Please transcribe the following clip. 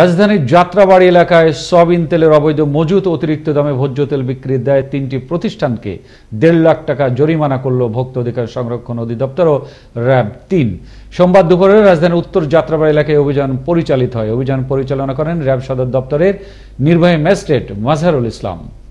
রাজধানীর যাত্রাবাড়ি এলাকায় সবিন তেলের অবৈধ মজুত অতিরিক্ত দামে ভোজ্য তেল বিক্রির দেয় তিনটি প্রতিষ্ঠানকে দেড় লাখ টাকা জরিমানা করল ভোক্ত অধিকার সংরক্ষণ অধিদপ্তর ও র্যাব তিন সোমবার দুপুরে রাজধানীর উত্তর যাত্রাবাড়ি এলাকায় অভিযান পরিচালিত হয় অভিযান পরিচালনা করেন র্যাব সদর দপ্তরের নির্বাহী ম্যাজিস্ট্রেট মাজহারুল ইসলাম